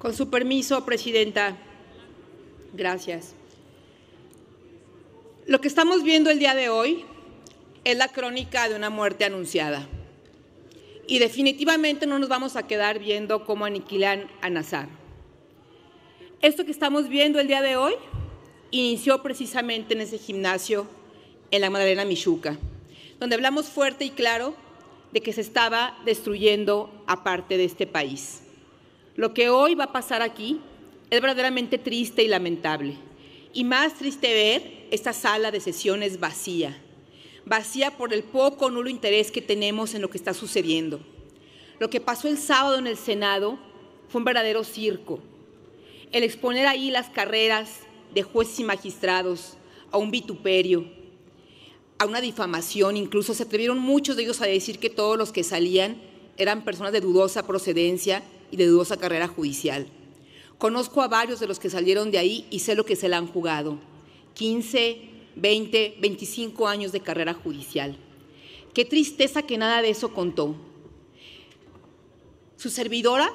Con su permiso, Presidenta. Gracias. Lo que estamos viendo el día de hoy es la crónica de una muerte anunciada. Y definitivamente no nos vamos a quedar viendo cómo aniquilan a Nazar. Esto que estamos viendo el día de hoy inició precisamente en ese gimnasio en la Madalena Michuca, donde hablamos fuerte y claro de que se estaba destruyendo a parte de este país. Lo que hoy va a pasar aquí es verdaderamente triste y lamentable. Y más triste ver esta sala de sesiones vacía, vacía por el poco o nulo interés que tenemos en lo que está sucediendo. Lo que pasó el sábado en el Senado fue un verdadero circo. El exponer ahí las carreras de jueces y magistrados a un vituperio, a una difamación, incluso se atrevieron muchos de ellos a decir que todos los que salían eran personas de dudosa procedencia y de dudosa carrera judicial. Conozco a varios de los que salieron de ahí y sé lo que se la han jugado. 15, 20, 25 años de carrera judicial. Qué tristeza que nada de eso contó. Su servidora,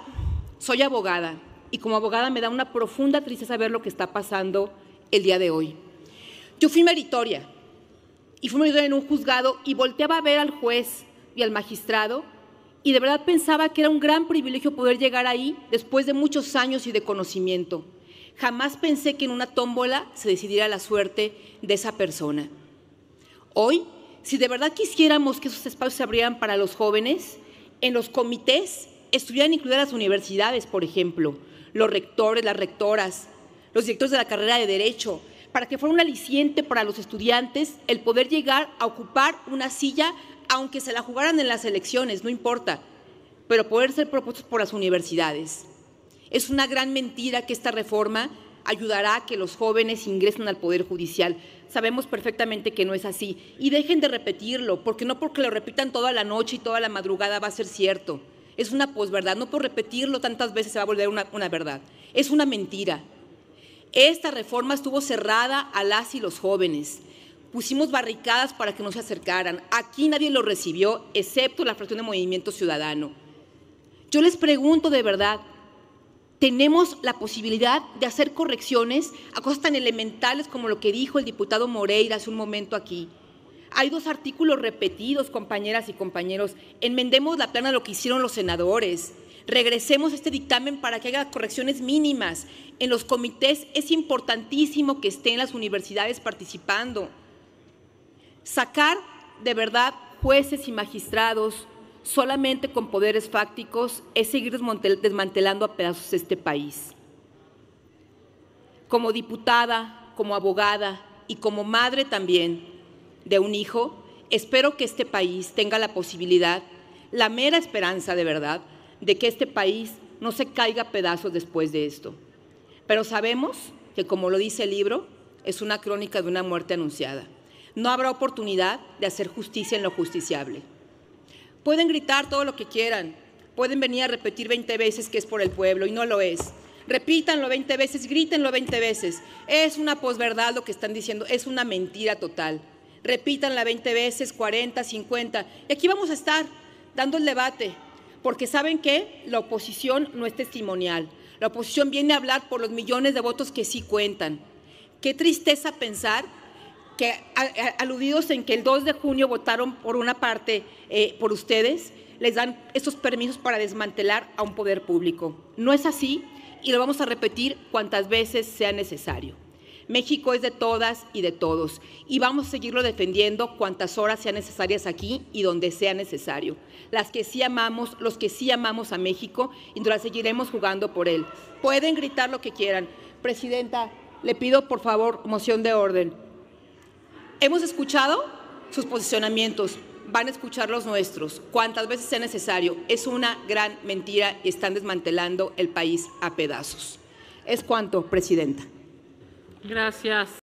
soy abogada y como abogada me da una profunda tristeza ver lo que está pasando el día de hoy. Yo fui meritoria y fui meritoria en un juzgado y volteaba a ver al juez y al magistrado y de verdad pensaba que era un gran privilegio poder llegar ahí después de muchos años y de conocimiento. Jamás pensé que en una tómbola se decidiera la suerte de esa persona. Hoy, si de verdad quisiéramos que esos espacios se abrieran para los jóvenes, en los comités estuvieran incluidas las universidades, por ejemplo, los rectores, las rectoras, los directores de la carrera de Derecho, para que fuera un aliciente para los estudiantes el poder llegar a ocupar una silla aunque se la jugaran en las elecciones, no importa, pero poder ser propuestos por las universidades. Es una gran mentira que esta reforma ayudará a que los jóvenes ingresen al Poder Judicial. Sabemos perfectamente que no es así. Y dejen de repetirlo, porque no porque lo repitan toda la noche y toda la madrugada va a ser cierto. Es una posverdad. No por repetirlo tantas veces se va a volver una, una verdad. Es una mentira. Esta reforma estuvo cerrada a las y los jóvenes pusimos barricadas para que no se acercaran. Aquí nadie lo recibió, excepto la fracción de Movimiento Ciudadano. Yo les pregunto de verdad, ¿tenemos la posibilidad de hacer correcciones a cosas tan elementales como lo que dijo el diputado Moreira hace un momento aquí? Hay dos artículos repetidos, compañeras y compañeros. Enmendemos la plana de lo que hicieron los senadores. Regresemos este dictamen para que haya correcciones mínimas. En los comités es importantísimo que estén las universidades participando. Sacar de verdad jueces y magistrados solamente con poderes fácticos es seguir desmantelando a pedazos este país. Como diputada, como abogada y como madre también de un hijo, espero que este país tenga la posibilidad, la mera esperanza de verdad, de que este país no se caiga a pedazos después de esto. Pero sabemos que, como lo dice el libro, es una crónica de una muerte anunciada no habrá oportunidad de hacer justicia en lo justiciable. Pueden gritar todo lo que quieran, pueden venir a repetir 20 veces que es por el pueblo y no lo es. Repítanlo 20 veces, grítenlo 20 veces. Es una posverdad lo que están diciendo, es una mentira total. Repítanla 20 veces, 40, 50. Y aquí vamos a estar dando el debate, porque saben que la oposición no es testimonial. La oposición viene a hablar por los millones de votos que sí cuentan. Qué tristeza pensar que aludidos en que el 2 de junio votaron por una parte eh, por ustedes, les dan esos permisos para desmantelar a un poder público. No es así y lo vamos a repetir cuantas veces sea necesario. México es de todas y de todos y vamos a seguirlo defendiendo cuantas horas sean necesarias aquí y donde sea necesario. Las que sí amamos, los que sí amamos a México y nos seguiremos jugando por él. Pueden gritar lo que quieran. Presidenta, le pido por favor moción de orden. Hemos escuchado sus posicionamientos, van a escuchar los nuestros, cuantas veces sea necesario. Es una gran mentira y están desmantelando el país a pedazos. Es cuanto, Presidenta. Gracias.